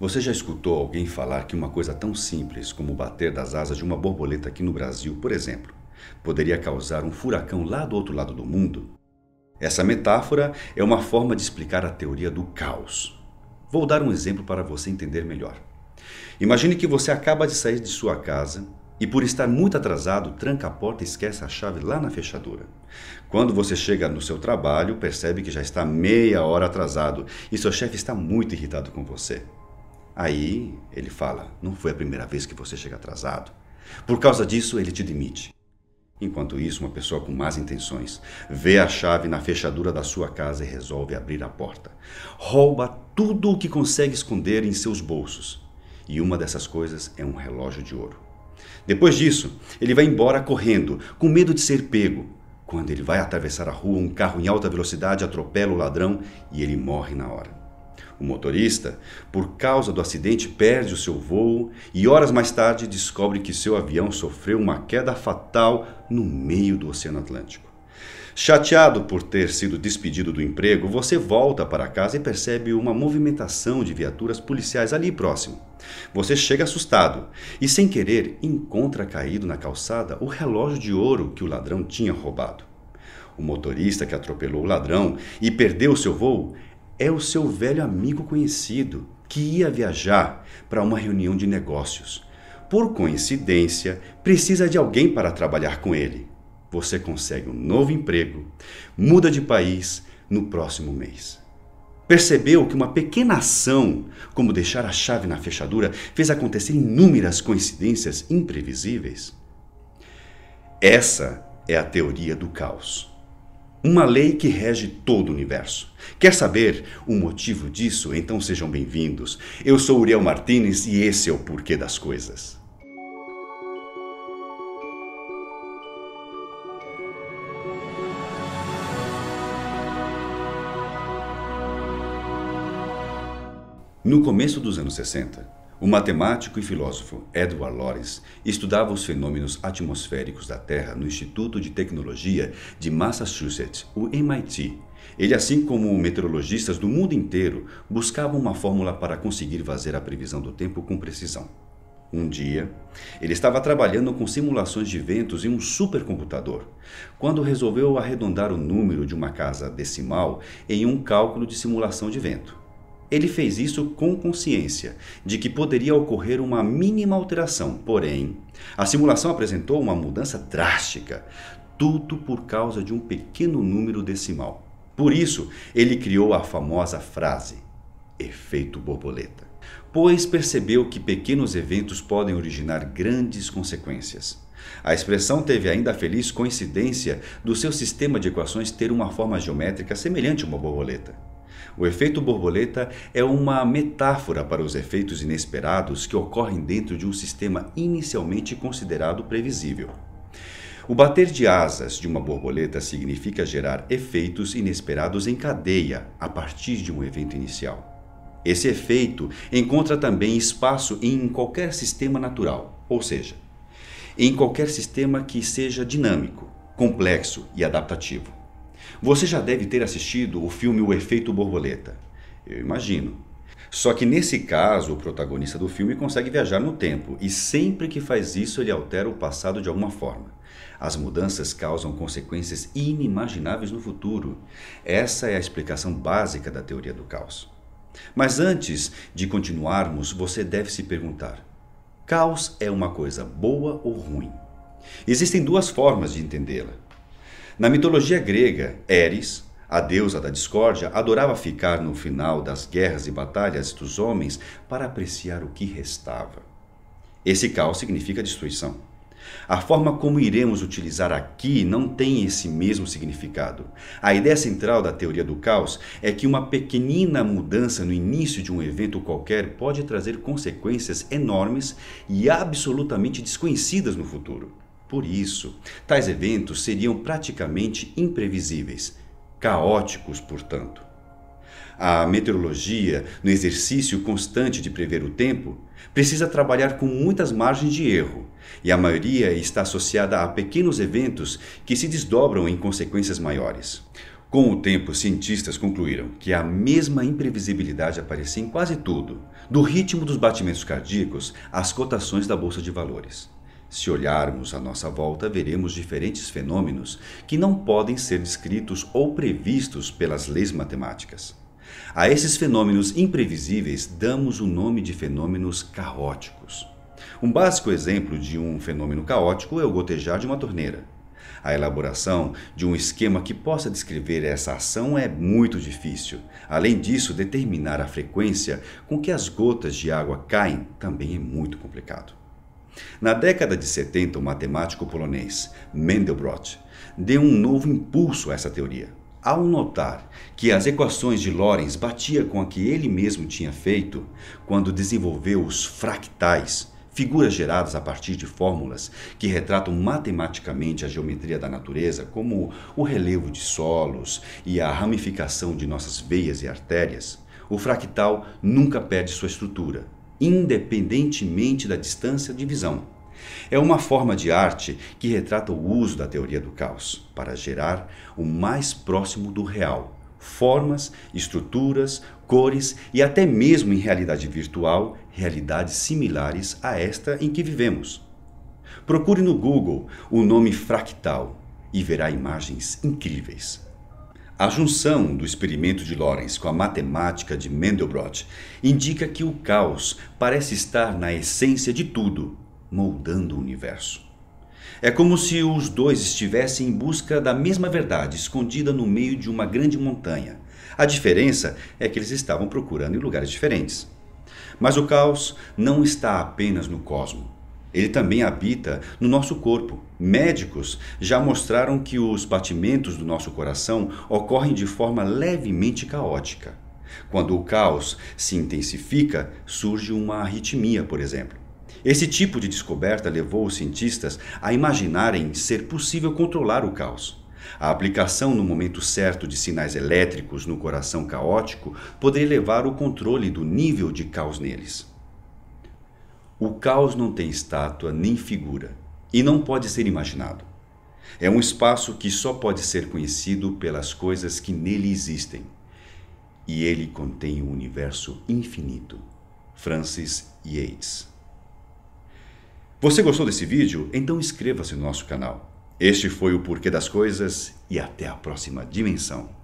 Você já escutou alguém falar que uma coisa tão simples como bater das asas de uma borboleta aqui no Brasil, por exemplo, poderia causar um furacão lá do outro lado do mundo? Essa metáfora é uma forma de explicar a teoria do caos. Vou dar um exemplo para você entender melhor. Imagine que você acaba de sair de sua casa e, por estar muito atrasado, tranca a porta e esquece a chave lá na fechadura. Quando você chega no seu trabalho, percebe que já está meia hora atrasado e seu chefe está muito irritado com você. Aí ele fala: Não foi a primeira vez que você chega atrasado. Por causa disso, ele te demite. Enquanto isso, uma pessoa com más intenções vê a chave na fechadura da sua casa e resolve abrir a porta. Rouba tudo o que consegue esconder em seus bolsos. E uma dessas coisas é um relógio de ouro. Depois disso, ele vai embora correndo, com medo de ser pego. Quando ele vai atravessar a rua, um carro em alta velocidade atropela o ladrão e ele morre na hora. O motorista, por causa do acidente, perde o seu voo e horas mais tarde descobre que seu avião sofreu uma queda fatal no meio do Oceano Atlântico. Chateado por ter sido despedido do emprego, você volta para casa e percebe uma movimentação de viaturas policiais ali próximo. Você chega assustado e, sem querer, encontra caído na calçada o relógio de ouro que o ladrão tinha roubado. O motorista que atropelou o ladrão e perdeu seu voo é o seu velho amigo conhecido que ia viajar para uma reunião de negócios. Por coincidência, precisa de alguém para trabalhar com ele. Você consegue um novo emprego, muda de país no próximo mês. Percebeu que uma pequena ação, como deixar a chave na fechadura, fez acontecer inúmeras coincidências imprevisíveis? Essa é a teoria do caos uma lei que rege todo o universo. Quer saber o motivo disso? Então sejam bem-vindos. Eu sou Uriel Martinez e esse é o Porquê das Coisas. No começo dos anos 60, o matemático e filósofo Edward Lorenz estudava os fenômenos atmosféricos da Terra no Instituto de Tecnologia de Massachusetts, o MIT. Ele, assim como meteorologistas do mundo inteiro, buscava uma fórmula para conseguir fazer a previsão do tempo com precisão. Um dia, ele estava trabalhando com simulações de ventos em um supercomputador, quando resolveu arredondar o número de uma casa decimal em um cálculo de simulação de vento. Ele fez isso com consciência de que poderia ocorrer uma mínima alteração, porém, a simulação apresentou uma mudança drástica, tudo por causa de um pequeno número decimal. Por isso, ele criou a famosa frase: efeito borboleta, pois percebeu que pequenos eventos podem originar grandes consequências. A expressão teve ainda a feliz coincidência do seu sistema de equações ter uma forma geométrica semelhante a uma borboleta. O efeito borboleta é uma metáfora para os efeitos inesperados que ocorrem dentro de um sistema inicialmente considerado previsível. O bater de asas de uma borboleta significa gerar efeitos inesperados em cadeia a partir de um evento inicial. Esse efeito encontra também espaço em qualquer sistema natural, ou seja, em qualquer sistema que seja dinâmico, complexo e adaptativo. Você já deve ter assistido o filme O Efeito Borboleta. Eu imagino. Só que nesse caso, o protagonista do filme consegue viajar no tempo e sempre que faz isso, ele altera o passado de alguma forma. As mudanças causam consequências inimagináveis no futuro. Essa é a explicação básica da teoria do caos. Mas antes de continuarmos, você deve se perguntar: caos é uma coisa boa ou ruim? Existem duas formas de entendê-la. Na mitologia grega, Eris, a deusa da discórdia, adorava ficar no final das guerras e batalhas dos homens para apreciar o que restava. Esse caos significa destruição. A forma como iremos utilizar aqui não tem esse mesmo significado. A ideia central da teoria do caos é que uma pequenina mudança no início de um evento qualquer pode trazer consequências enormes e absolutamente desconhecidas no futuro. Por isso, tais eventos seriam praticamente imprevisíveis, caóticos, portanto. A meteorologia, no exercício constante de prever o tempo, precisa trabalhar com muitas margens de erro, e a maioria está associada a pequenos eventos que se desdobram em consequências maiores. Com o tempo, cientistas concluíram que a mesma imprevisibilidade aparecia em quase tudo, do ritmo dos batimentos cardíacos às cotações da bolsa de valores. Se olharmos à nossa volta, veremos diferentes fenômenos que não podem ser descritos ou previstos pelas leis matemáticas. A esses fenômenos imprevisíveis damos o nome de fenômenos caóticos. Um básico exemplo de um fenômeno caótico é o gotejar de uma torneira. A elaboração de um esquema que possa descrever essa ação é muito difícil. Além disso, determinar a frequência com que as gotas de água caem também é muito complicado. Na década de 70, o matemático polonês Mandelbrot deu um novo impulso a essa teoria, ao notar que as equações de Lorentz batiam com a que ele mesmo tinha feito quando desenvolveu os fractais, figuras geradas a partir de fórmulas que retratam matematicamente a geometria da natureza, como o relevo de solos e a ramificação de nossas veias e artérias, o fractal nunca perde sua estrutura independentemente da distância de visão. É uma forma de arte que retrata o uso da teoria do caos para gerar o mais próximo do real. Formas, estruturas, cores e até mesmo em realidade virtual, realidades similares a esta em que vivemos. Procure no Google o nome fractal e verá imagens incríveis. A junção do experimento de Lorentz com a matemática de Mandelbrot indica que o caos parece estar na essência de tudo, moldando o universo. É como se os dois estivessem em busca da mesma verdade escondida no meio de uma grande montanha. A diferença é que eles estavam procurando em lugares diferentes. Mas o caos não está apenas no cosmos ele também habita no nosso corpo. Médicos já mostraram que os batimentos do nosso coração ocorrem de forma levemente caótica. Quando o caos se intensifica, surge uma arritmia, por exemplo. Esse tipo de descoberta levou os cientistas a imaginarem ser possível controlar o caos. A aplicação no momento certo de sinais elétricos no coração caótico poderia levar ao controle do nível de caos neles. O caos não tem estátua nem figura e não pode ser imaginado. É um espaço que só pode ser conhecido pelas coisas que nele existem. E ele contém o um universo infinito. Francis Yates. Você gostou desse vídeo? Então inscreva-se no nosso canal. Este foi o Porquê das Coisas e até a próxima dimensão.